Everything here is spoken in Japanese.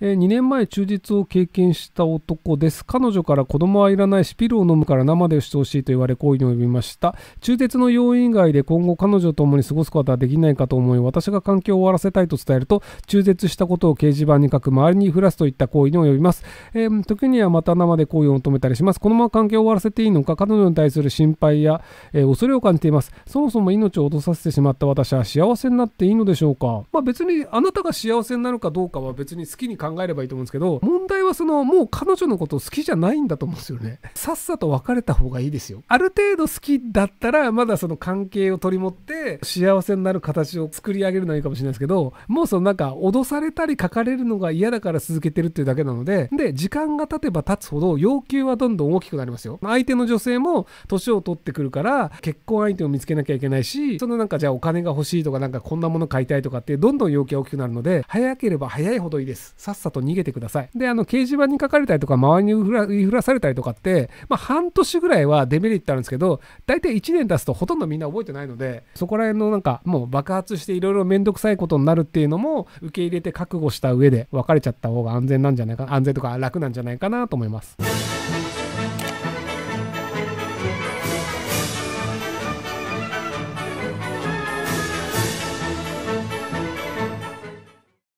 え2年前忠実を経験した男です彼女から子供はいらないしピルを飲むから生でしてほしいと言われ行為に及びました中絶の要因以外で今後彼女と共に過ごすことはできないかと思い私が環境を終わらせたいと伝えると中絶したことを掲示板に書く周りに降らすといった行為に及びます、えー、時にはまた生で行為を求めたりしますこのまま環境を終わらせていいのか彼女に対する心配や、えー、恐れを感じていますそもそも命を落とさせてしまった私は幸せになっていいのでしょうかまあ別にあなたが幸せになるかどうかは別に好きに考えればいいと思うんですけど問題はそのもう彼女のこと好きじゃないんだと思うんですよねさっさと別れた方がいいですよある程度好きだったらまだその関係を取り持って幸せになる形を作り上げるのはいいかもしれないですけどもうそのなんか脅されたり書かれるのが嫌だから続けてるっていうだけなのでで時間が経てば経つほど要求はどんどん大きくなりますよ相手の女性も年を取ってくるから結婚相手を見つけなきゃいけないしそのなんかじゃあお金が欲しいとかなんかこんなもの買いたいとかってどんどん要求が大きくなるので早ければ早いほどいいですささっさと逃げてください。で、あの、掲示板に書かれたりとか、周りに言いふらされたりとかって、まあ、半年ぐらいはデメリットあるんですけど、大体1年経つとほとんどみんな覚えてないので、そこら辺のなんか、もう爆発していろいろめんどくさいことになるっていうのも、受け入れて覚悟した上で別れちゃった方が安全なんじゃないか、安全とか楽なんじゃないかなと思います。